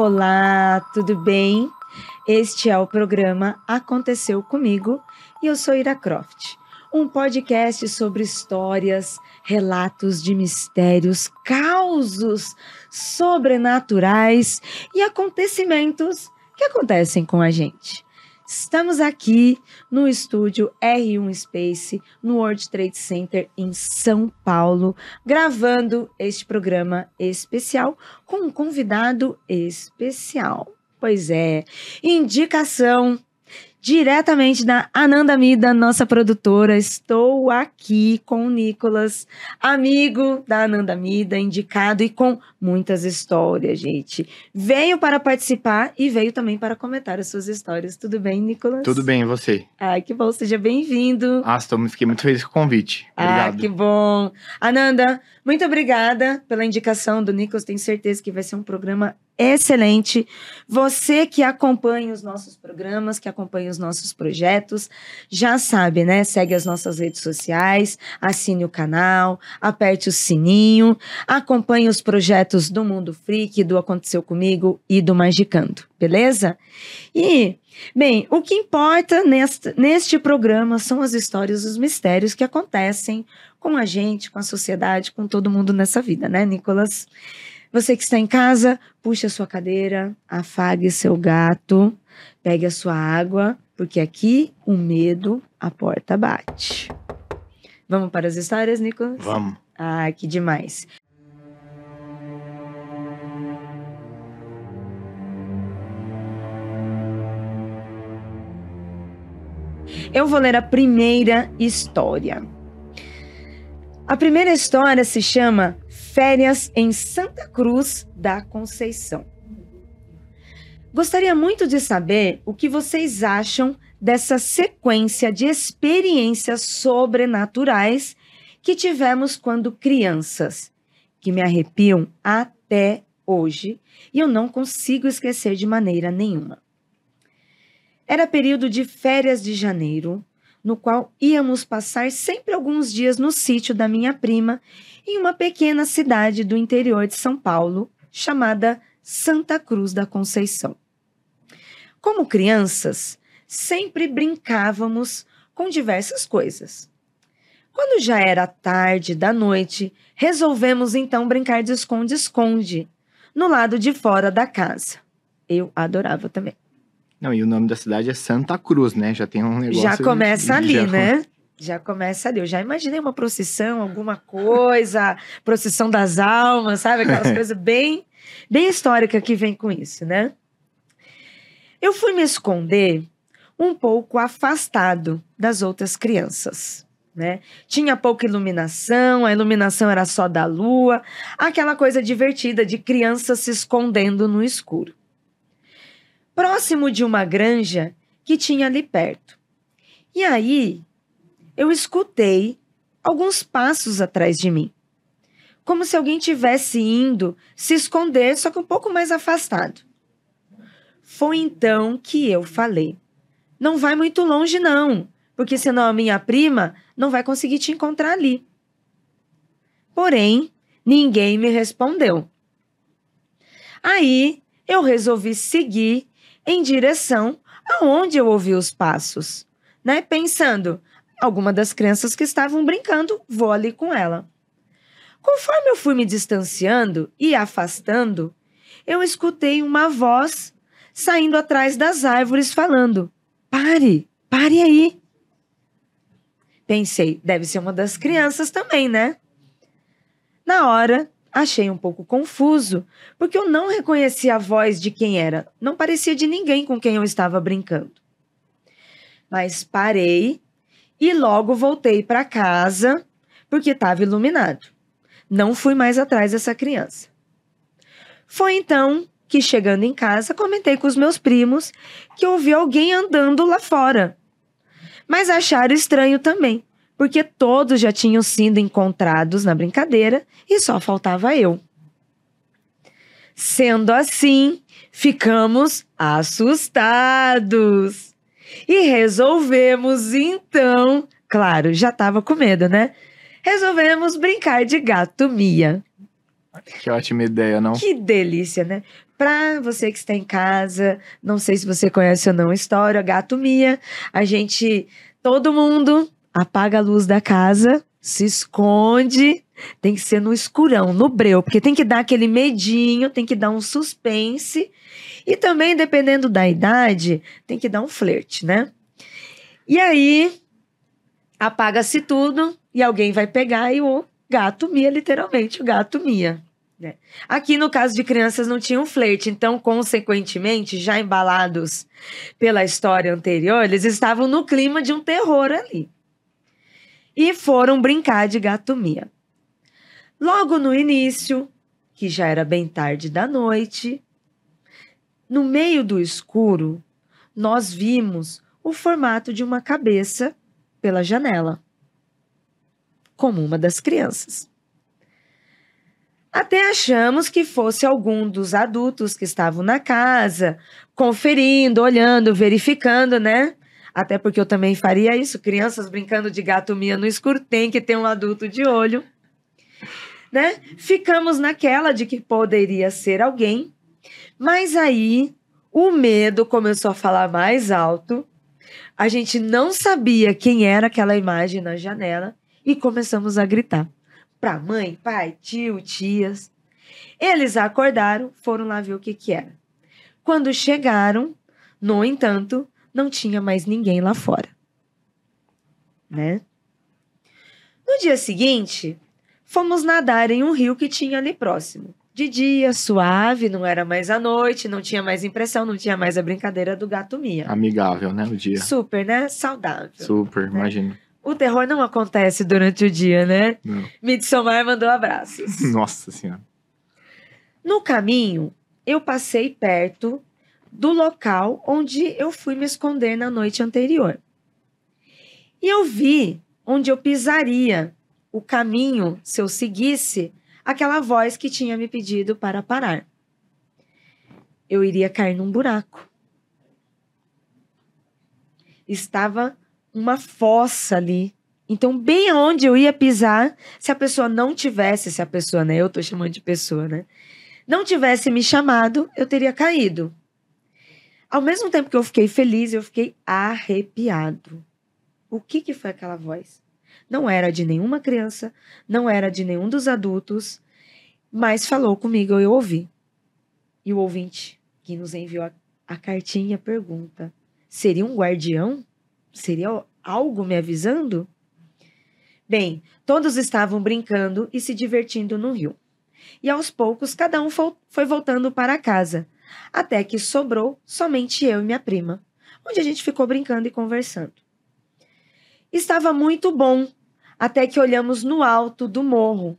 Olá, tudo bem? Este é o programa Aconteceu Comigo e eu sou Ira Croft, um podcast sobre histórias, relatos de mistérios, causos sobrenaturais e acontecimentos que acontecem com a gente. Estamos aqui no estúdio R1 Space, no World Trade Center em São Paulo, gravando este programa especial com um convidado especial. Pois é, indicação diretamente da Ananda Mida, nossa produtora. Estou aqui com o Nicolas, amigo da Ananda Mida, indicado e com muitas histórias, gente. Veio para participar e veio também para comentar as suas histórias. Tudo bem, Nicolas? Tudo bem, e você? Ai, que bom, seja bem-vindo. Ah, estou, fiquei muito feliz com o convite. Ah, Obrigado. Ah, que bom. Ananda, muito obrigada pela indicação do Nicolas. Tenho certeza que vai ser um programa excelente. Você que acompanha os nossos programas, que acompanha os os nossos projetos. Já sabe, né? Segue as nossas redes sociais, assine o canal, aperte o sininho, acompanhe os projetos do Mundo Freak, do Aconteceu Comigo e do Magicando, beleza? E, bem, o que importa neste, neste programa são as histórias, os mistérios que acontecem com a gente, com a sociedade, com todo mundo nessa vida, né, Nicolas? Você que está em casa, puxe a sua cadeira, afague seu gato, pegue a sua água, porque aqui o medo, a porta bate. Vamos para as histórias, Nicolas? Vamos. Ah, que demais. Eu vou ler a primeira história. A primeira história se chama Férias em Santa Cruz da Conceição. Gostaria muito de saber o que vocês acham dessa sequência de experiências sobrenaturais que tivemos quando crianças, que me arrepiam até hoje e eu não consigo esquecer de maneira nenhuma. Era período de férias de janeiro, no qual íamos passar sempre alguns dias no sítio da minha prima, em uma pequena cidade do interior de São Paulo, chamada Santa Cruz da Conceição. Como crianças, sempre brincávamos com diversas coisas. Quando já era tarde da noite, resolvemos então brincar de esconde-esconde no lado de fora da casa. Eu adorava também. Não, e o nome da cidade é Santa Cruz, né? Já tem um negócio. Já começa ali, já... né? Já começa ali. Eu já imaginei uma procissão, alguma coisa, procissão das almas, sabe? Aquelas coisas bem, bem histórica que vem com isso, né? Eu fui me esconder um pouco afastado das outras crianças. Né? Tinha pouca iluminação, a iluminação era só da lua, aquela coisa divertida de criança se escondendo no escuro. Próximo de uma granja que tinha ali perto. E aí eu escutei alguns passos atrás de mim, como se alguém tivesse indo se esconder, só que um pouco mais afastado. Foi então que eu falei: Não vai muito longe, não, porque senão a minha prima não vai conseguir te encontrar ali. Porém, ninguém me respondeu. Aí eu resolvi seguir em direção aonde eu ouvi os passos, né? Pensando, alguma das crianças que estavam brincando, vou ali com ela. Conforme eu fui me distanciando e afastando, eu escutei uma voz saindo atrás das árvores falando: Pare, pare aí. Pensei, deve ser uma das crianças também, né? Na hora, achei um pouco confuso, porque eu não reconhecia a voz de quem era, não parecia de ninguém com quem eu estava brincando. Mas parei e logo voltei para casa, porque estava iluminado. Não fui mais atrás dessa criança. Foi então que chegando em casa comentei com os meus primos que ouvi alguém andando lá fora. Mas acharam estranho também, porque todos já tinham sido encontrados na brincadeira e só faltava eu. Sendo assim, ficamos assustados e resolvemos então, claro, já estava com medo, né? Resolvemos brincar de gato Mia. Que ótima ideia, não? Que delícia, né? Para você que está em casa, não sei se você conhece ou não a história, Gato Mia, a gente, todo mundo apaga a luz da casa, se esconde, tem que ser no escurão, no breu, porque tem que dar aquele medinho, tem que dar um suspense e também, dependendo da idade, tem que dar um flerte, né? E aí, apaga-se tudo e alguém vai pegar e o gato mia, literalmente, o gato mia. É. Aqui, no caso de crianças, não tinha um flerte, então, consequentemente, já embalados pela história anterior, eles estavam no clima de um terror ali. E foram brincar de gatomia. Logo no início, que já era bem tarde da noite, no meio do escuro, nós vimos o formato de uma cabeça pela janela, como uma das crianças. Até achamos que fosse algum dos adultos que estavam na casa, conferindo, olhando, verificando, né? Até porque eu também faria isso. Crianças brincando de gato mia no escuro, tem que ter um adulto de olho. Né? Ficamos naquela de que poderia ser alguém. Mas aí o medo começou a falar mais alto. A gente não sabia quem era aquela imagem na janela e começamos a gritar para mãe, pai, tio, tias. Eles acordaram, foram lá ver o que que era. Quando chegaram, no entanto, não tinha mais ninguém lá fora. Né? No dia seguinte, fomos nadar em um rio que tinha ali próximo. De dia, suave, não era mais à noite, não tinha mais impressão, não tinha mais a brincadeira do gato Mia. Amigável, né, o dia. Super, né? Saudável. Super, né? imagino. O terror não acontece durante o dia, né? Não. Midsommar mandou abraços. Nossa Senhora. No caminho, eu passei perto do local onde eu fui me esconder na noite anterior. E eu vi onde eu pisaria o caminho se eu seguisse aquela voz que tinha me pedido para parar. Eu iria cair num buraco. Estava uma fossa ali. Então, bem onde eu ia pisar, se a pessoa não tivesse, se a pessoa, né? Eu tô chamando de pessoa, né? Não tivesse me chamado, eu teria caído. Ao mesmo tempo que eu fiquei feliz, eu fiquei arrepiado. O que que foi aquela voz? Não era de nenhuma criança, não era de nenhum dos adultos, mas falou comigo, eu ouvi. E o ouvinte que nos enviou a, a cartinha pergunta: seria um guardião? Seria algo me avisando? Bem, todos estavam brincando e se divertindo no rio. E aos poucos cada um foi voltando para casa, até que sobrou somente eu e minha prima, onde a gente ficou brincando e conversando. Estava muito bom, até que olhamos no alto do morro,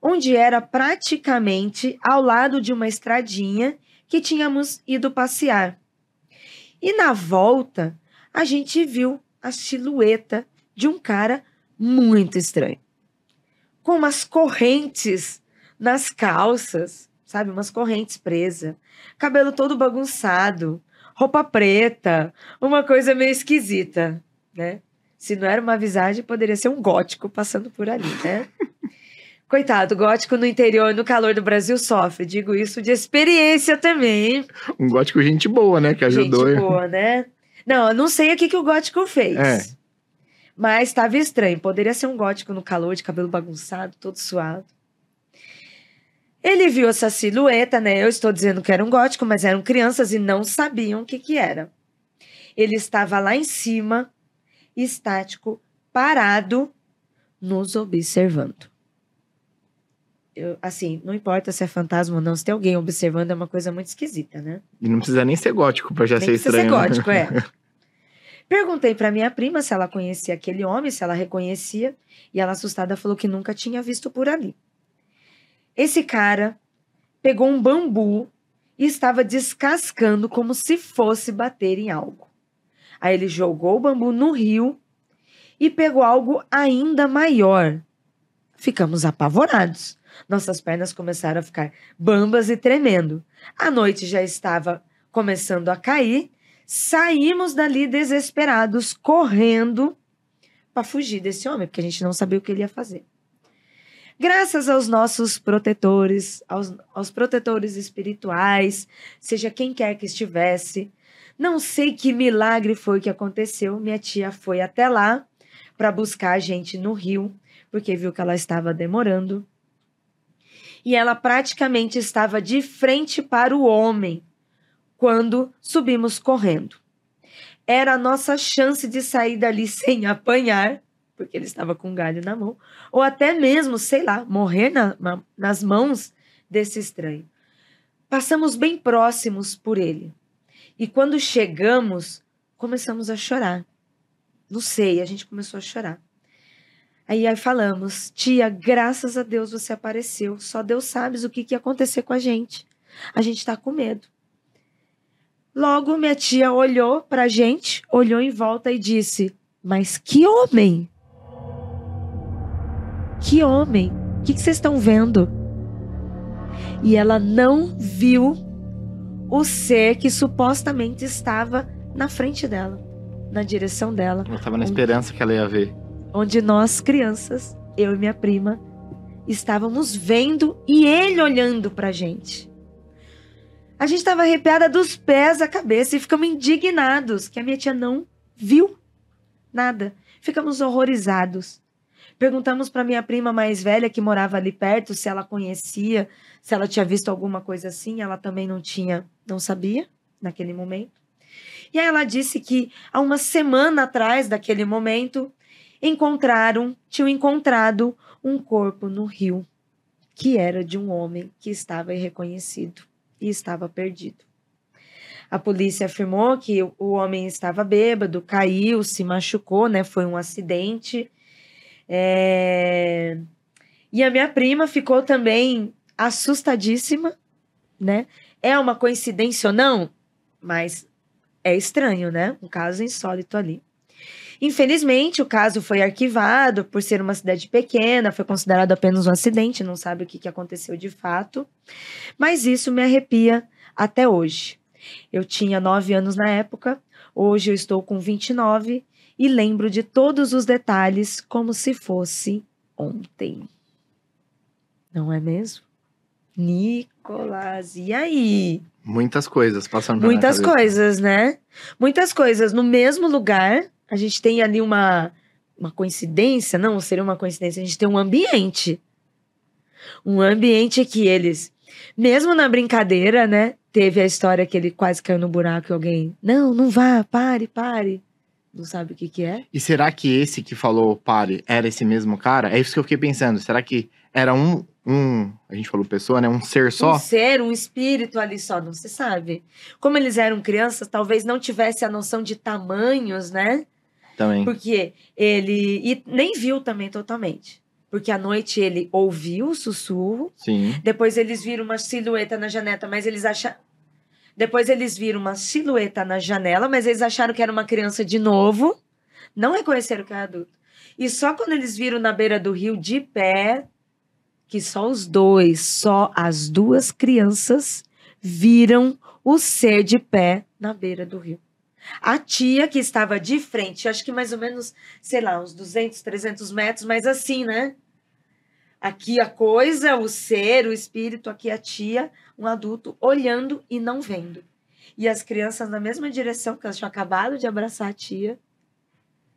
onde era praticamente ao lado de uma estradinha que tínhamos ido passear. E na volta, a gente viu a silhueta de um cara muito estranho. Com umas correntes nas calças, sabe? Umas correntes presas, cabelo todo bagunçado, roupa preta, uma coisa meio esquisita, né? Se não era uma visagem, poderia ser um gótico passando por ali, né? Coitado, gótico no interior, no calor do Brasil, sofre. Digo isso de experiência também. Um gótico gente boa, né? Que ajudou. Gente boa, né? Não, eu não sei o que, que o gótico fez. É. Mas estava estranho. Poderia ser um gótico no calor, de cabelo bagunçado, todo suado. Ele viu essa silhueta, né? Eu estou dizendo que era um gótico, mas eram crianças e não sabiam o que, que era. Ele estava lá em cima, estático, parado, nos observando eu, assim, não importa se é fantasma ou não, se tem alguém observando, é uma coisa muito esquisita, né? E não precisa nem ser gótico pra já ser estranho. ser né? gótico, é. Perguntei para minha prima se ela conhecia aquele homem, se ela reconhecia, e ela assustada falou que nunca tinha visto por ali. Esse cara pegou um bambu e estava descascando como se fosse bater em algo. Aí ele jogou o bambu no rio e pegou algo ainda maior. Ficamos apavorados. Nossas pernas começaram a ficar bambas e tremendo. A noite já estava começando a cair. Saímos dali desesperados, correndo para fugir desse homem, porque a gente não sabia o que ele ia fazer. Graças aos nossos protetores, aos, aos protetores espirituais, seja quem quer que estivesse, não sei que milagre foi que aconteceu. Minha tia foi até lá para buscar a gente no rio, porque viu que ela estava demorando e ela praticamente estava de frente para o homem quando subimos correndo. Era a nossa chance de sair dali sem apanhar, porque ele estava com um galho na mão, ou até mesmo, sei lá, morrer na, nas mãos desse estranho. Passamos bem próximos por ele. E quando chegamos, começamos a chorar. Não sei, a gente começou a chorar. Aí, aí falamos, tia, graças a Deus você apareceu. Só Deus sabe o que, que ia acontecer com a gente. A gente tá com medo. Logo, minha tia olhou pra gente, olhou em volta e disse: Mas que homem! Que homem! O que, que vocês estão vendo? E ela não viu o ser que supostamente estava na frente dela, na direção dela. Ela estava na esperança que ela ia ver onde nós, crianças, eu e minha prima, estávamos vendo e ele olhando para a gente. A gente estava arrepiada dos pés à cabeça e ficamos indignados que a minha tia não viu nada. Ficamos horrorizados. Perguntamos para minha prima mais velha que morava ali perto se ela conhecia, se ela tinha visto alguma coisa assim. Ela também não tinha, não sabia naquele momento. E aí ela disse que há uma semana atrás daquele momento, encontraram, tinham encontrado um corpo no rio, que era de um homem que estava irreconhecido e estava perdido. A polícia afirmou que o homem estava bêbado, caiu, se machucou, né? Foi um acidente. É... E a minha prima ficou também assustadíssima, né? É uma coincidência ou não? Mas é estranho, né? Um caso insólito ali. Infelizmente, o caso foi arquivado por ser uma cidade pequena, foi considerado apenas um acidente, não sabe o que, que aconteceu de fato. Mas isso me arrepia até hoje. Eu tinha 9 anos na época, hoje eu estou com 29 e lembro de todos os detalhes como se fosse ontem. Não é mesmo? Nicolas, e aí? Muitas coisas passando Muitas coisas, né? Muitas coisas no mesmo lugar, a gente tem ali uma, uma coincidência, não seria uma coincidência, a gente tem um ambiente. Um ambiente que eles, mesmo na brincadeira, né? Teve a história que ele quase caiu no buraco e alguém, não, não vá, pare, pare. Não sabe o que que é. E será que esse que falou pare era esse mesmo cara? É isso que eu fiquei pensando. Será que era um, um a gente falou pessoa, né? Um ser só? Um ser, um espírito ali só, não se sabe. Como eles eram crianças, talvez não tivesse a noção de tamanhos, né? Também. Porque ele. E nem viu também totalmente. Porque à noite ele ouviu o sussurro. Sim. Depois eles viram uma silhueta na janela, mas eles acham Depois eles viram uma silhueta na janela, mas eles acharam que era uma criança de novo. Não reconheceram que era adulto. E só quando eles viram na beira do rio de pé, que só os dois, só as duas crianças viram o ser de pé na beira do rio. A tia que estava de frente, acho que mais ou menos, sei lá, uns 200, 300 metros, mas assim, né? Aqui a coisa, o ser, o espírito, aqui a tia, um adulto olhando e não vendo. E as crianças na mesma direção, que elas tinham acabado de abraçar a tia.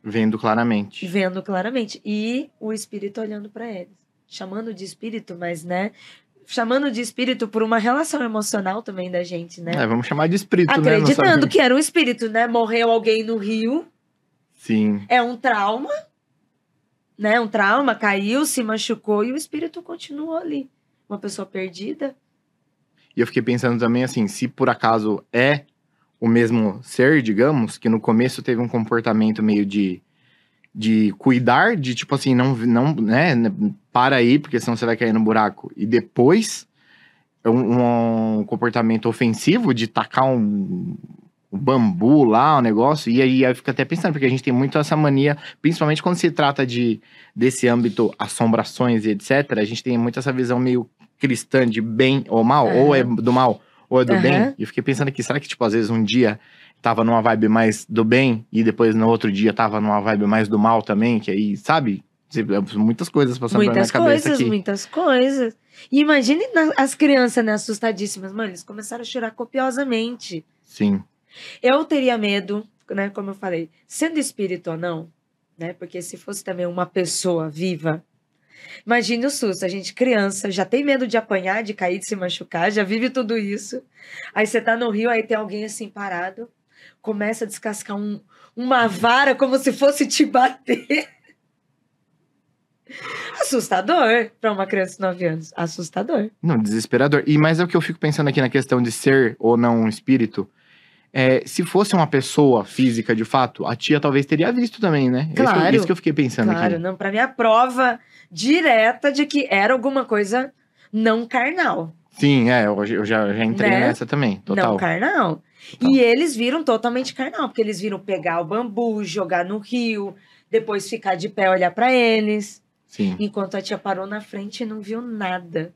Vendo claramente. Vendo claramente. E o espírito olhando para eles. Chamando de espírito, mas, né? chamando de espírito por uma relação emocional também da gente, né? É, vamos chamar de espírito, né, Acreditando né? que era um espírito, né? Morreu alguém no rio. Sim. É um trauma, né? Um trauma, caiu, se machucou e o espírito continuou ali. Uma pessoa perdida. E eu fiquei pensando também assim, se por acaso é o mesmo ser, digamos, que no começo teve um comportamento meio de de cuidar, de tipo assim, não, não né, né, para aí, porque senão você vai cair no buraco. E depois, é um, um comportamento ofensivo de tacar um, um bambu lá, o um negócio. E aí eu fico até pensando, porque a gente tem muito essa mania, principalmente quando se trata de desse âmbito assombrações e etc., a gente tem muito essa visão meio cristã de bem ou mal, uhum. ou é do mal, ou é do uhum. bem. E eu fiquei pensando aqui, será que, tipo, às vezes um dia tava numa vibe mais do bem e depois no outro dia tava numa vibe mais do mal também, que aí, sabe? É, muitas coisas passando muitas pela minha coisas, cabeça coisas, Muitas coisas, E imagine as crianças, né, assustadíssimas. Mano, eles começaram a chorar copiosamente. Sim. Eu teria medo, né, como eu falei, sendo espírito ou não, né, porque se fosse também uma pessoa viva, Imagine o susto, a gente criança, já tem medo de apanhar, de cair, de se machucar, já vive tudo isso. Aí você tá no rio, aí tem alguém assim parado, começa a descascar um, uma vara como se fosse te bater. Assustador para uma criança de 9 anos. Assustador. Não, desesperador. E mais é o que eu fico pensando aqui na questão de ser ou não um espírito. É, se fosse uma pessoa física de fato, a tia talvez teria visto também, né? Claro. Isso, isso que eu fiquei pensando claro, aqui. Claro, não. Para mim, a prova direta de que era alguma coisa não carnal. Sim, é, eu, eu já, eu já entrei né? nessa também, total. Não, carnal. E eles viram totalmente carnal, porque eles viram pegar o bambu, jogar no rio, depois ficar de pé olhar para eles. Sim. Enquanto a tia parou na frente e não viu nada.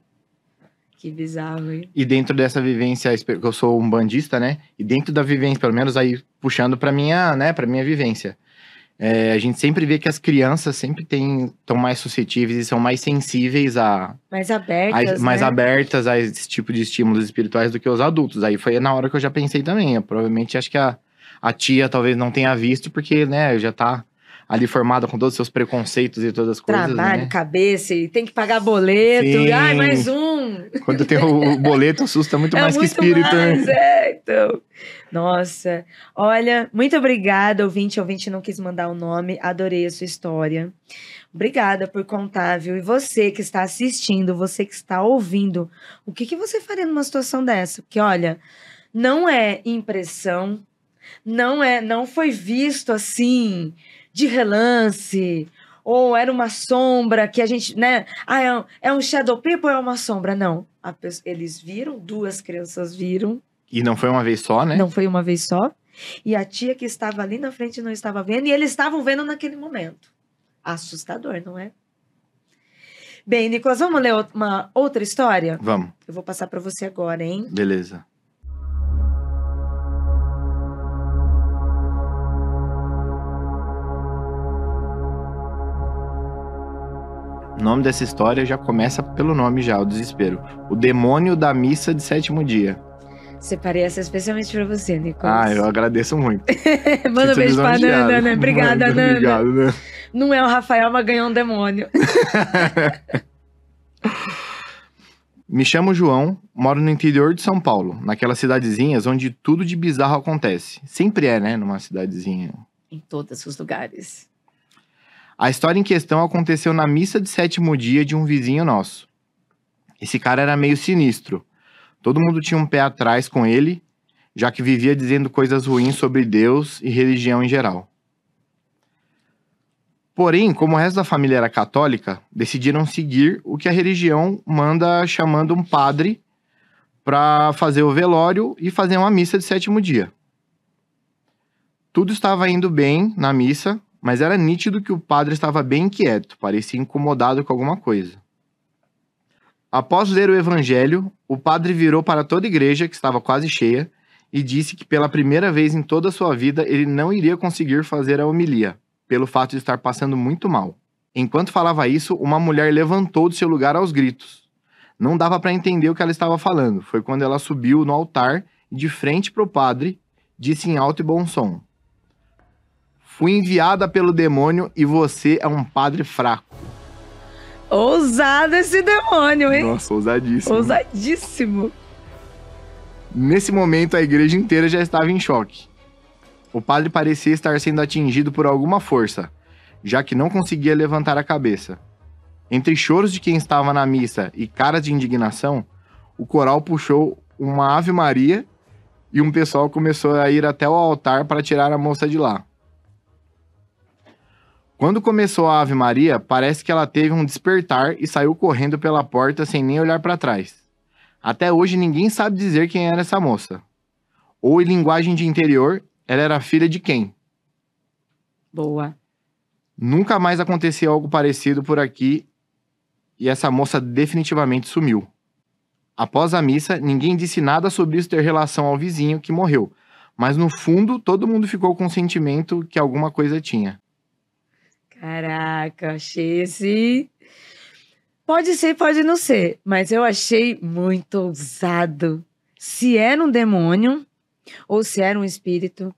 Que bizarro, hein? E dentro dessa vivência, eu sou um bandista, né? E dentro da vivência, pelo menos aí puxando para minha, né, para minha vivência. É, a gente sempre vê que as crianças sempre estão mais suscetíveis e são mais sensíveis a. Mais abertas. A, mais né? abertas a esse tipo de estímulos espirituais do que os adultos. Aí foi na hora que eu já pensei também. Eu, provavelmente acho que a, a tia talvez não tenha visto, porque, né, já tá ali formada com todos os seus preconceitos e todas as coisas. Trabalho, né? cabeça, e tem que pagar boleto. Sim. Ai, mais um. Quando tem o boleto, assusta muito é mais muito que espírito, né? mais, né? É, então. Nossa. Olha, muito obrigada, ouvinte. Ouvinte não quis mandar o nome. Adorei a sua história. Obrigada por contar, viu? E você que está assistindo, você que está ouvindo, o que, que você faria numa situação dessa? Porque, olha, não é impressão, não é, não foi visto assim de relance, ou era uma sombra que a gente, né? Ah, é um, é um shadow people ou é uma sombra? Não. eles viram, duas crianças viram, e não foi uma vez só, né? Não foi uma vez só. E a tia que estava ali na frente não estava vendo, e eles estavam vendo naquele momento. Assustador, não é? Bem, Nicolas, vamos ler uma outra história? Vamos. Eu vou passar para você agora, hein? Beleza. O nome dessa história já começa pelo nome já, o desespero. O demônio da missa de sétimo dia. Separei essa especialmente pra você, Nicolas. Ah, eu agradeço muito. Manda um beijo pra Nana, né? Obrigada, Mano, Nana. Obrigado, né? Não é o Rafael, mas ganhou um demônio. Me chamo João, moro no interior de São Paulo, naquelas cidadezinhas onde tudo de bizarro acontece. Sempre é, né? Numa cidadezinha. Em todos os lugares. A história em questão aconteceu na missa de sétimo dia de um vizinho nosso. Esse cara era meio sinistro. Todo mundo tinha um pé atrás com ele, já que vivia dizendo coisas ruins sobre Deus e religião em geral. Porém, como o resto da família era católica, decidiram seguir o que a religião manda chamando um padre para fazer o velório e fazer uma missa de sétimo dia. Tudo estava indo bem na missa, mas era nítido que o padre estava bem quieto, parecia incomodado com alguma coisa. Após ler o evangelho, o padre virou para toda a igreja, que estava quase cheia, e disse que pela primeira vez em toda a sua vida ele não iria conseguir fazer a homilia, pelo fato de estar passando muito mal. Enquanto falava isso, uma mulher levantou de seu lugar aos gritos. Não dava para entender o que ela estava falando. Foi quando ela subiu no altar e, de frente para o padre, disse em alto e bom som: Fui enviada pelo demônio e você é um padre fraco. Ousado esse demônio, hein? Nossa, ousadíssimo. Ousadíssimo. Nesse momento, a igreja inteira já estava em choque. O padre parecia estar sendo atingido por alguma força, já que não conseguia levantar a cabeça. Entre choros de quem estava na missa e caras de indignação, o coral puxou uma Ave Maria e um pessoal começou a ir até o altar para tirar a moça de lá. Quando começou a Ave Maria, parece que ela teve um despertar e saiu correndo pela porta sem nem olhar para trás. Até hoje ninguém sabe dizer quem era essa moça. Ou em linguagem de interior, ela era filha de quem? Boa. Nunca mais aconteceu algo parecido por aqui e essa moça definitivamente sumiu. Após a missa, ninguém disse nada sobre isso ter relação ao vizinho que morreu, mas no fundo todo mundo ficou com o sentimento que alguma coisa tinha. Caraca, achei esse. Pode ser, pode não ser, mas eu achei muito ousado. Se era um demônio ou se era um espírito,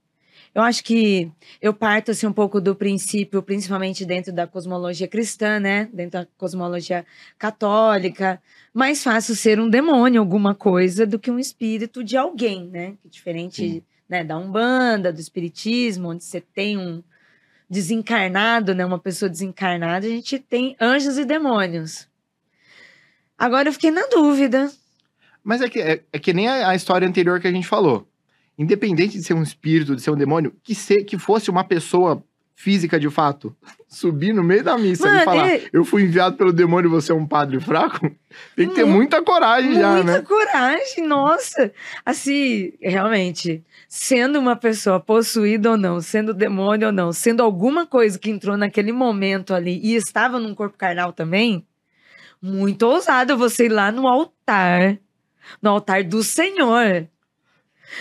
eu acho que eu parto assim, um pouco do princípio, principalmente dentro da cosmologia cristã, né? Dentro da cosmologia católica, mais fácil ser um demônio, alguma coisa, do que um espírito de alguém, né? Diferente né, da Umbanda, do Espiritismo, onde você tem um, desencarnado, né, uma pessoa desencarnada, a gente tem anjos e demônios. Agora eu fiquei na dúvida. Mas é que, é, é que nem a, a, história anterior que a gente falou. Independente de ser um espírito, de ser um demônio, que, ser, que fosse uma pessoa física de fato. Subir no meio da missa Mano, e falar, eu fui enviado pelo demônio e você é um padre fraco, tem que ter muita coragem muita já, né? Muita coragem, nossa! Assim, realmente, sendo uma pessoa possuída ou não, sendo demônio ou não, sendo alguma coisa que entrou naquele momento ali e estava num corpo carnal também, muito ousado você ir lá no altar, no altar do Senhor,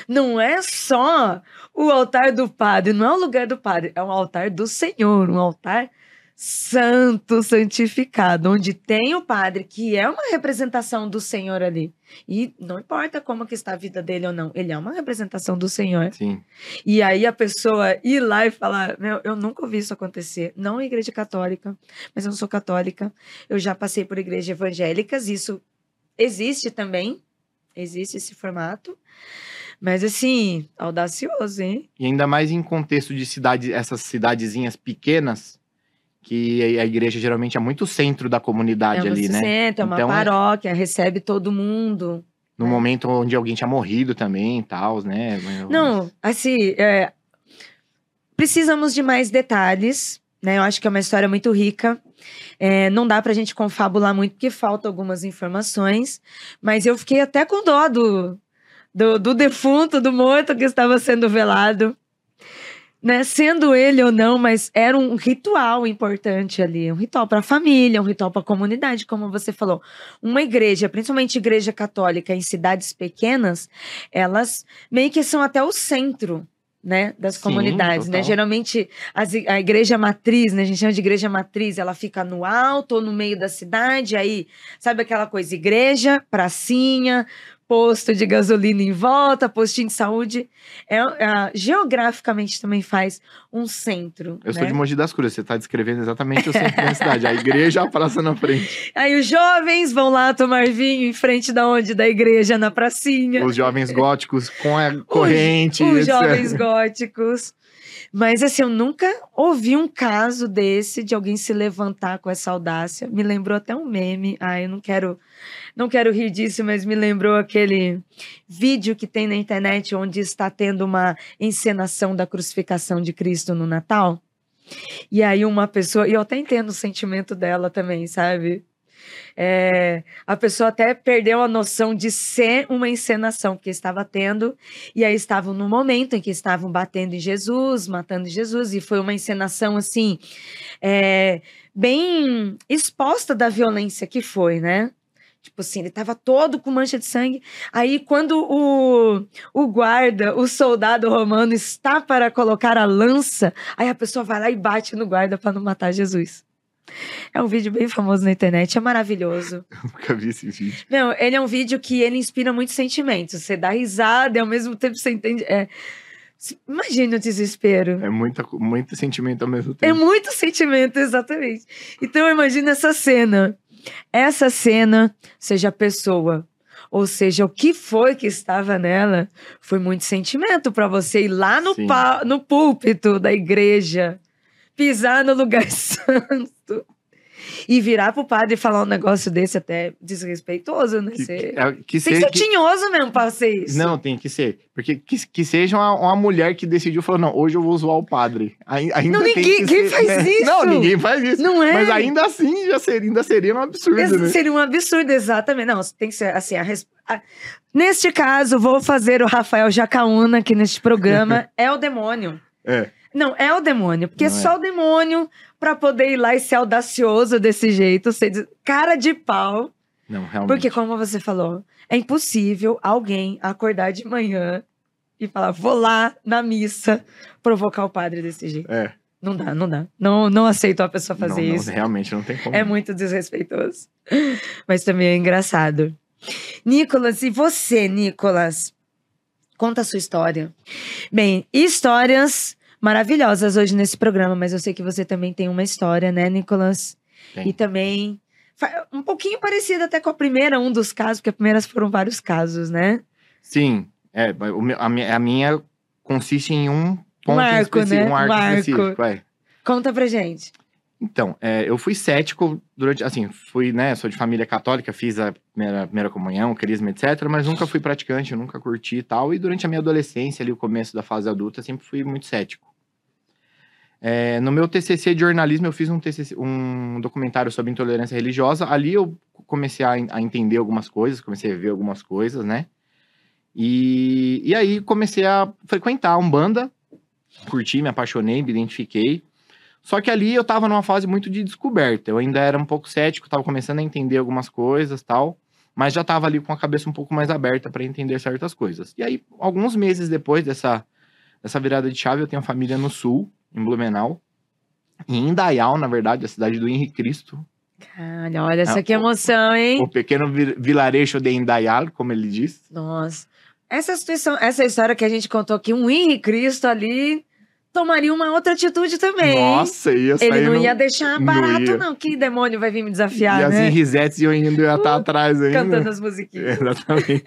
não é só o altar do padre, não é o lugar do padre, é um altar do Senhor, um altar santo, santificado, onde tem o padre, que é uma representação do Senhor ali. E não importa como que está a vida dele ou não, ele é uma representação do Senhor. Sim. E aí a pessoa ir lá e falar, meu, eu nunca vi isso acontecer, não em igreja católica, mas eu não sou católica, eu já passei por igrejas evangélicas, isso existe também, existe esse formato. Mas assim, audacioso, hein? E ainda mais em contexto de cidades, essas cidadezinhas pequenas, que a igreja geralmente é muito centro da comunidade é ali, né? É Centro, é uma então é paróquia, recebe todo mundo. No é. momento onde alguém tinha morrido também, tal, né? Não, assim, é, precisamos de mais detalhes, né? Eu acho que é uma história muito rica. É, não dá para a gente confabular muito, porque faltam algumas informações. Mas eu fiquei até com dó do, do, do defunto, do morto que estava sendo velado. Né? Sendo ele ou não, mas era um ritual importante ali, um ritual para a família, um ritual para a comunidade, como você falou. Uma igreja, principalmente igreja católica em cidades pequenas, elas meio que são até o centro né, das Sim, comunidades, né? Geralmente as, a igreja matriz, né, a gente chama de igreja matriz, ela fica no alto ou no meio da cidade, aí sabe aquela coisa igreja, pracinha, posto de gasolina em volta, postinho de saúde. É, é geograficamente também faz um centro. Eu né? sou de Mogi das Cruzes, você está descrevendo exatamente o centro da cidade. A igreja, a praça na frente. Aí os jovens vão lá tomar vinho em frente da onde? Da igreja, na pracinha. Os jovens góticos com a corrente. Os, os jovens góticos. Mas assim, eu nunca ouvi um caso desse de alguém se levantar com essa audácia. Me lembrou até um meme. Ah, eu não quero, não quero rir disso, mas me lembrou aquele vídeo que tem na internet onde está tendo uma encenação da crucificação de Cristo no Natal. E aí uma pessoa, e eu até entendo o sentimento dela também, sabe? É, a pessoa até perdeu a noção de ser uma encenação que estava tendo, e aí estavam no momento em que estavam batendo em Jesus, matando Jesus, e foi uma encenação assim, é, bem exposta da violência que foi, né? Tipo assim, ele tava todo com mancha de sangue. Aí, quando o, o guarda, o soldado romano, está para colocar a lança, aí a pessoa vai lá e bate no guarda para não matar Jesus. É um vídeo bem famoso na internet, é maravilhoso. Eu nunca vi esse vídeo. Não, ele é um vídeo que ele inspira muitos sentimentos. Você dá risada e ao mesmo tempo você entende. É... Imagina o desespero. É muita, muito sentimento ao mesmo é tempo. É muito sentimento, exatamente. Então imagina essa cena. Essa cena, seja a pessoa, ou seja, o que foi que estava nela, foi muito sentimento para você ir lá no, pa, no púlpito da igreja pisar no lugar santo. E virar pro padre e falar um negócio desse até desrespeitoso, né? Que, ser, é, que, tem que ser tinhoso mesmo pra ser isso. Não, tem que ser. Porque que, que seja uma, uma mulher que decidiu, falou, não, hoje eu vou zoar o padre. Ainda não, ninguém, ser, faz né? isso. Não, ninguém faz isso. Não é? Mas ainda assim, já seria, ainda seria um absurdo, né? Seria um absurdo, exatamente. Não, tem que ser, assim, a, Neste caso, vou fazer o Rafael Jacaúna aqui neste programa. é o demônio. É. Não, é o demônio, porque é é. só o demônio para poder ir lá e ser audacioso desse jeito, ser cara de pau. Não, realmente. Porque como você falou, é impossível alguém acordar de manhã e falar, vou lá na missa provocar o padre desse jeito. É. Não dá, não dá. Não, não aceito a pessoa fazer não, não, isso. Realmente não tem como. É muito desrespeitoso. Mas também é engraçado. Nicolas, e você, Nicolas? Conta a sua história. Bem, histórias maravilhosas hoje nesse programa, mas eu sei que você também tem uma história, né, Nicolas? E também um pouquinho parecida até com a primeira, um dos casos, porque a primeira foram vários casos, né? Sim, é, a minha consiste em um ponto um arco, específico, né? um arco, um arco. específico. É. Conta pra gente. Então, é, eu fui cético durante, assim, fui, né, sou de família católica, fiz a primeira, primeira comunhão, crisma, etc, mas nunca fui praticante, nunca curti e tal, e durante a minha adolescência, ali, o começo da fase adulta, sempre fui muito cético. É, no meu TCC de jornalismo, eu fiz um, TCC, um documentário sobre intolerância religiosa, ali eu comecei a, a entender algumas coisas, comecei a ver algumas coisas, né, e, e aí comecei a frequentar a Umbanda, curti, me apaixonei, me identifiquei, só que ali eu estava numa fase muito de descoberta. Eu ainda era um pouco cético, estava começando a entender algumas coisas tal, mas já estava ali com a cabeça um pouco mais aberta para entender certas coisas. E aí, alguns meses depois dessa, dessa virada de chave, eu tenho família no sul, em Blumenau, em Indaial, na verdade, a cidade do Henrique Cristo. Caralho, olha é só é, que emoção, hein? O, o pequeno vilarejo de Indaial, como ele diz. Nossa. Essa situação, essa história que a gente contou aqui, um Henrique Cristo ali tomaria uma outra atitude também. Nossa, ia sair Ele não ia deixar barato, não, não, Que demônio vai vir me desafiar, e né? E as Risetes e o Henrique ia estar tá uh, tá atrás ainda. Cantando as musiquinhas. Exatamente.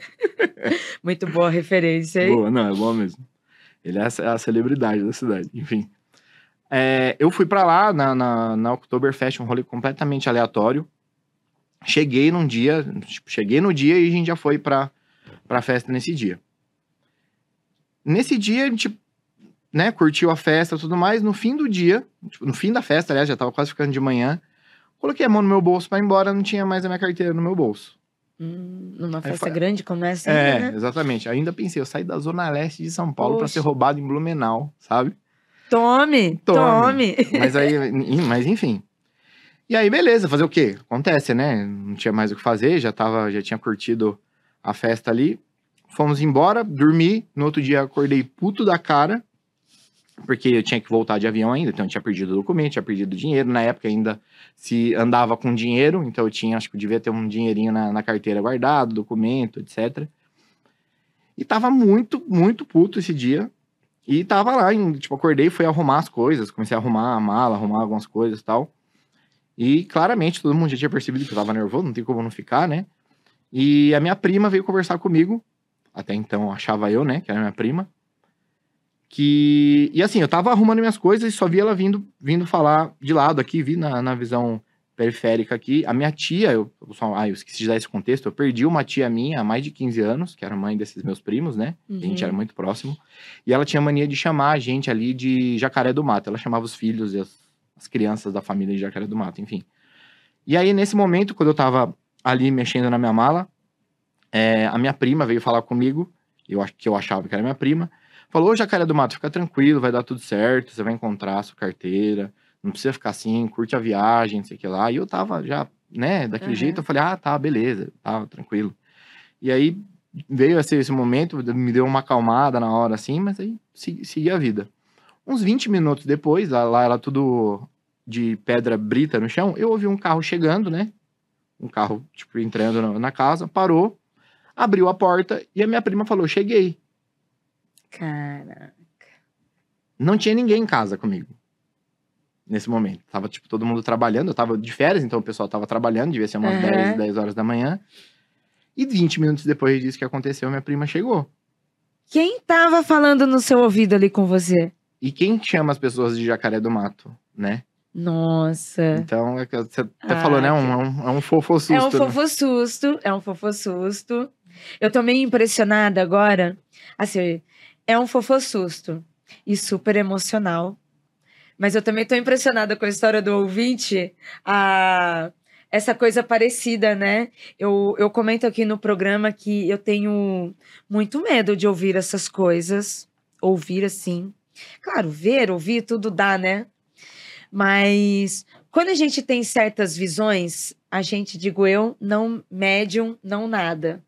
Muito boa referência, hein? Boa, não, é boa mesmo. Ele é a, é a celebridade da cidade, enfim. É, eu fui para lá na, na, na Oktoberfest, um rolê completamente aleatório. Cheguei num dia, tipo, cheguei no dia e a gente já foi pra, pra festa nesse dia. Nesse dia, tipo, né, curtiu a festa tudo mais. No fim do dia, tipo, no fim da festa, aliás, já tava quase ficando de manhã, coloquei a mão no meu bolso para ir embora, não tinha mais a minha carteira no meu bolso. Hum, numa festa grande como essa. É, né? exatamente. Ainda pensei, eu saí da zona leste de São Paulo para ser roubado em Blumenau, sabe? Tome, tome, tome. Mas aí, mas enfim. E aí, beleza, fazer o quê? Acontece, né? Não tinha mais o que fazer, já tava, já tinha curtido a festa ali. Fomos embora, dormi, no outro dia acordei puto da cara, porque eu tinha que voltar de avião ainda, então eu tinha perdido o documento, tinha perdido dinheiro. Na época ainda se andava com dinheiro, então eu tinha, acho que eu devia ter um dinheirinho na, na carteira guardado, documento, etc. E tava muito, muito puto esse dia. E tava lá, em, tipo, acordei fui arrumar as coisas, comecei a arrumar a mala, arrumar algumas coisas e tal. E claramente todo mundo já tinha percebido que eu tava nervoso, não tem como não ficar, né? E a minha prima veio conversar comigo, até então achava eu, né, que era minha prima que e assim eu tava arrumando minhas coisas e só vi ela vindo vindo falar de lado aqui vi na, na visão periférica aqui a minha tia eu, só, ah, eu esqueci de dar esse contexto eu perdi uma tia minha há mais de 15 anos que era mãe desses meus primos né uhum. a gente uhum. era muito próximo e ela tinha mania de chamar a gente ali de jacaré do mato ela chamava os filhos e as, as crianças da família de jacaré do mato enfim e aí nesse momento quando eu tava ali mexendo na minha mala é, a minha prima veio falar comigo eu acho que eu achava que era minha prima Falou, ô Jacaré do Mato, fica tranquilo, vai dar tudo certo, você vai encontrar a sua carteira, não precisa ficar assim, curte a viagem, não sei o que lá. E eu tava já, né, daquele uhum. jeito, eu falei, ah, tá, beleza, tá, tranquilo. E aí veio ser esse momento, me deu uma acalmada na hora, assim, mas aí segui, segui a vida. Uns 20 minutos depois, lá, lá era tudo de pedra brita no chão, eu ouvi um carro chegando, né? Um carro, tipo, entrando na, na casa, parou, abriu a porta e a minha prima falou: Cheguei. Caraca. Não tinha ninguém em casa comigo. Nesse momento. Tava, tipo, todo mundo trabalhando. Eu tava de férias, então o pessoal tava trabalhando. Devia ser umas uhum. 10, 10 horas da manhã. E 20 minutos depois disso que aconteceu, minha prima chegou. Quem tava falando no seu ouvido ali com você? E quem chama as pessoas de Jacaré do Mato, né? Nossa. Então, é você até tá falou, né? Um, é um, é um fofo susto. É um fofo né? susto, é um fofo susto. Eu tô meio impressionada agora. Assim, é um susto e super emocional. Mas eu também estou impressionada com a história do ouvinte, a... essa coisa parecida, né? Eu, eu comento aqui no programa que eu tenho muito medo de ouvir essas coisas, ouvir assim. Claro, ver, ouvir, tudo dá, né? Mas quando a gente tem certas visões, a gente, digo eu, não médium, não nada.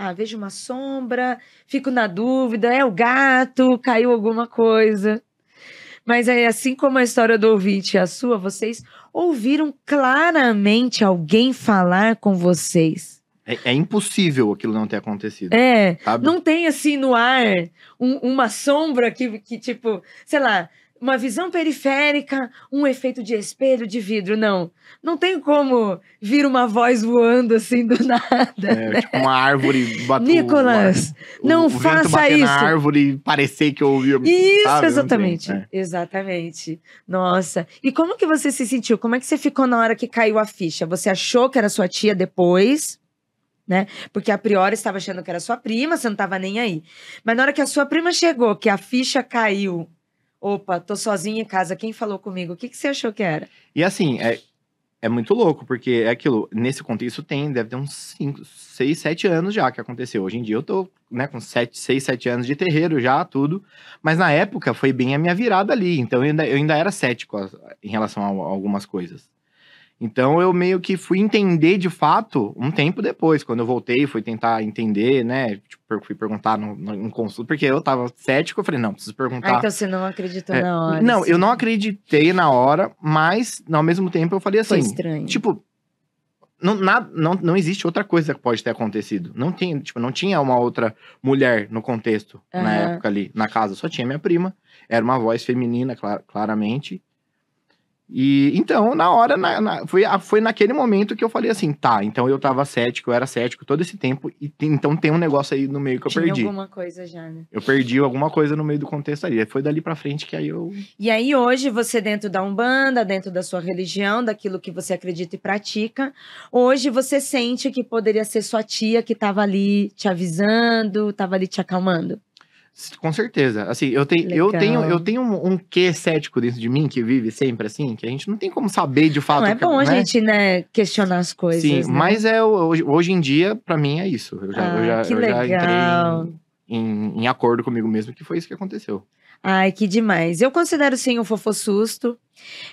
Ah, vejo uma sombra, fico na dúvida, é o gato, caiu alguma coisa. Mas é assim como a história do ouvinte e a sua, vocês ouviram claramente alguém falar com vocês. É, é impossível aquilo não ter acontecido. É, sabe? não tem assim no ar um, uma sombra que, que tipo, sei lá, uma visão periférica, um efeito de espelho, de vidro, não. Não tem como vir uma voz voando assim do nada. É, né? tipo uma né? árvore batendo. Nicolas, uma, não o, o faça isso. Na árvore e parecer que eu ouvi. Isso, sabe? exatamente. É. Exatamente. Nossa. E como que você se sentiu? Como é que você ficou na hora que caiu a ficha? Você achou que era sua tia depois? Né? Porque a priori estava achando que era sua prima, você não estava nem aí. Mas na hora que a sua prima chegou, que a ficha caiu Opa, tô sozinha em casa, quem falou comigo? O que, que você achou que era? E assim, é, é muito louco, porque é aquilo, nesse contexto tem, deve ter uns 5, 6, 7 anos já que aconteceu. Hoje em dia eu tô né, com 7, 6, 7 anos de terreiro já, tudo. Mas na época foi bem a minha virada ali, então eu ainda, eu ainda era cético em relação a, a algumas coisas. Então eu meio que fui entender de fato um tempo depois, quando eu voltei, fui tentar entender, né? Tipo, fui perguntar no, no, no consulto, porque eu tava cético, eu falei, não, preciso perguntar. Ah, então você não acreditou é, na hora. Não, assim. eu não acreditei na hora, mas ao mesmo tempo eu falei assim. Foi estranho. Tipo, não, nada, não, não existe outra coisa que pode ter acontecido. Não tem, tipo, não tinha uma outra mulher no contexto uhum. na época ali, na casa, só tinha minha prima. Era uma voz feminina, clar, claramente. E então, na hora, na, na, foi, foi naquele momento que eu falei assim: tá, então eu tava cético, eu era cético todo esse tempo, e tem, então tem um negócio aí no meio que eu Tinha perdi. alguma coisa já, né? Eu perdi alguma coisa no meio do contexto ali. Foi dali pra frente que aí eu. E aí hoje, você dentro da Umbanda, dentro da sua religião, daquilo que você acredita e pratica, hoje você sente que poderia ser sua tia que tava ali te avisando, tava ali te acalmando? Com certeza. Assim, eu, tenho eu tenho, eu tenho um, um quê cético dentro de mim que vive sempre assim, que a gente não tem como saber de fato. Não é bom que, a né? gente, né, questionar as coisas. Sim, né? mas é hoje, hoje em dia, para mim, é isso. Eu já, ah, eu já, que eu legal. já entrei em, em, em acordo comigo mesmo que foi isso que aconteceu. Ai, que demais. Eu considero sim o Fofo Susto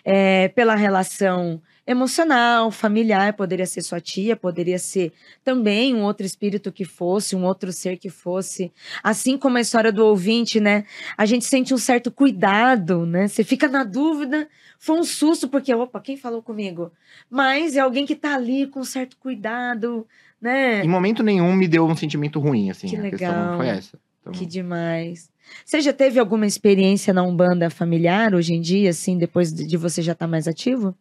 é, pela relação emocional, familiar, poderia ser sua tia, poderia ser também um outro espírito que fosse, um outro ser que fosse. Assim como a história do ouvinte, né? A gente sente um certo cuidado, né? Você fica na dúvida, foi um susto, porque, opa, quem falou comigo? Mas é alguém que tá ali com um certo cuidado, né? Em momento nenhum me deu um sentimento ruim, assim. Que né? a legal. questão foi essa. Então... Que demais. Você já teve alguma experiência na Umbanda familiar hoje em dia, assim, depois de você já estar tá mais ativo?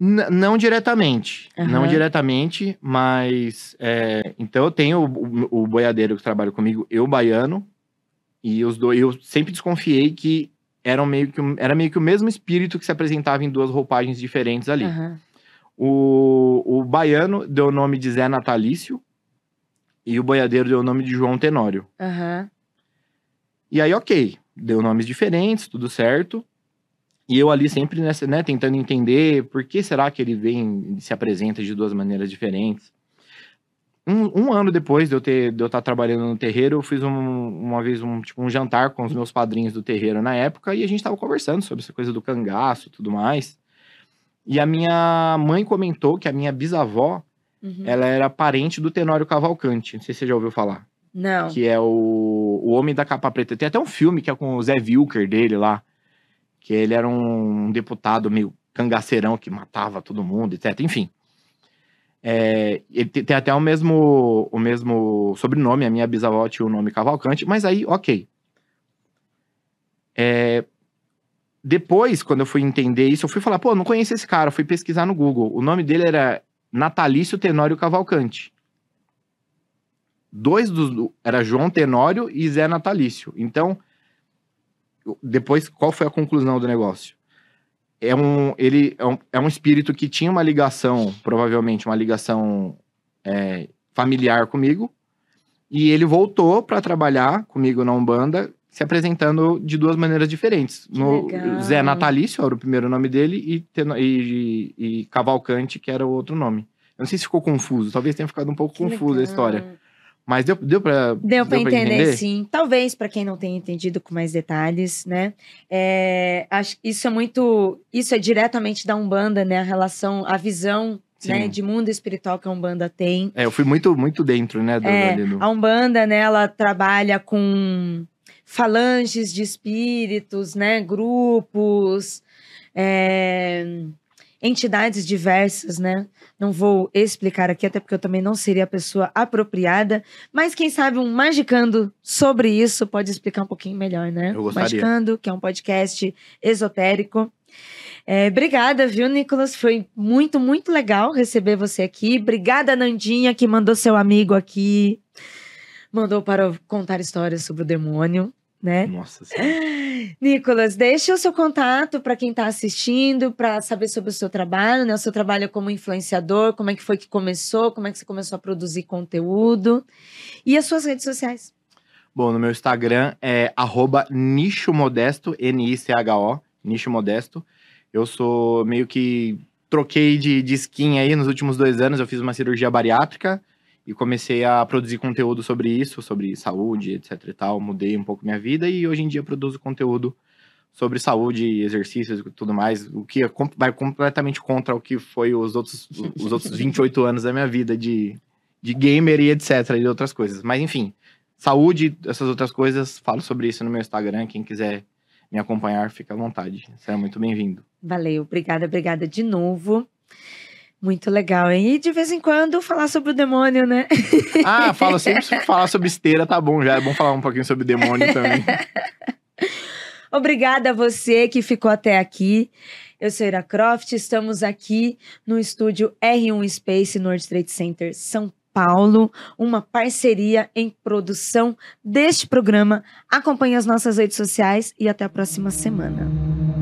N não diretamente. Uhum. Não diretamente, mas. É, então eu tenho o, o, boiadeiro que trabalha comigo, eu baiano, e os dois. Eu sempre desconfiei que eram meio que, era meio que o mesmo espírito que se apresentava em duas roupagens diferentes ali. Uhum. O, o baiano deu o nome de Zé Natalício e o boiadeiro deu o nome de João Tenório. Uhum. E aí, ok, deu nomes diferentes, tudo certo. E eu ali sempre nessa, né, tentando entender por que será que ele vem se apresenta de duas maneiras diferentes. Um, um ano depois de eu, ter, de eu estar trabalhando no terreiro, eu fiz um, uma vez um, tipo, um jantar com os meus padrinhos do terreiro na época e a gente estava conversando sobre essa coisa do cangaço e tudo mais. E a minha mãe comentou que a minha bisavó, uhum. ela era parente do Tenório Cavalcante. Não sei se você já ouviu falar. Não. Que é o, o Homem da Capa Preta. Tem até um filme que é com o Zé Wilker dele lá. Que ele era um deputado meio cangaceirão que matava todo mundo, etc. Enfim. É, ele tem até o mesmo, o mesmo sobrenome, a minha bisavó tinha o nome Cavalcante, mas aí, ok. É, depois, quando eu fui entender isso, eu fui falar, pô, não conheço esse cara, eu fui pesquisar no Google. O nome dele era Natalício Tenório Cavalcante dois dos era João Tenório e Zé Natalício. Então, depois qual foi a conclusão do negócio? É um ele é um, é um espírito que tinha uma ligação, provavelmente uma ligação é, familiar comigo, e ele voltou para trabalhar comigo na Umbanda, se apresentando de duas maneiras diferentes. Que no legal. Zé Natalício era o primeiro nome dele e, e, e, Cavalcante que era o outro nome. Eu não sei se ficou confuso, talvez tenha ficado um pouco que confuso legal. a história. Mas deu, deu para deu, deu para entender, entender, sim. Talvez para quem não tenha entendido com mais detalhes, né? É, acho, isso é muito, isso é diretamente da umbanda, né? A relação, a visão né, de mundo espiritual que a Umbanda tem. É, eu fui muito, muito dentro, né? Do, é, do... A Umbanda, né, ela trabalha com falanges de espíritos, né, grupos, é, entidades diversas, né? Não vou explicar aqui, até porque eu também não seria a pessoa apropriada, mas quem sabe um Magicando sobre isso pode explicar um pouquinho melhor, né? Eu gostaria. Magicando, que é um podcast esotérico. É, obrigada, viu, Nicolas? Foi muito, muito legal receber você aqui. Obrigada, Nandinha, que mandou seu amigo aqui. Mandou para contar histórias sobre o demônio, né? Nossa Senhora. Nicolas, deixa o seu contato para quem está assistindo, para saber sobre o seu trabalho, né? O seu trabalho como influenciador, como é que foi que começou, como é que você começou a produzir conteúdo e as suas redes sociais. Bom, no meu Instagram é @nichomodesto, N-I-C-H-O, nicho modesto. Eu sou meio que troquei de, de skin aí nos últimos dois anos. Eu fiz uma cirurgia bariátrica e comecei a produzir conteúdo sobre isso, sobre saúde, etc e tal. Mudei um pouco minha vida e hoje em dia produzo conteúdo sobre saúde, exercícios e tudo mais, o que é vai completamente contra o que foi os outros, os outros 28 anos da minha vida de, de gamer e etc, e outras coisas. Mas enfim, saúde, essas outras coisas, falo sobre isso no meu Instagram, quem quiser me acompanhar, fica à vontade. Será muito bem-vindo. Valeu, obrigada, obrigada de novo. Muito legal, hein? E de vez em quando falar sobre o demônio, né? Ah, fala sempre falar sobre esteira, tá bom já. É bom falar um pouquinho sobre demônio também. Obrigada a você que ficou até aqui. Eu sou Ira Croft, estamos aqui no estúdio R1 Space North Trade Center São Paulo, uma parceria em produção deste programa. Acompanhe as nossas redes sociais e até a próxima semana.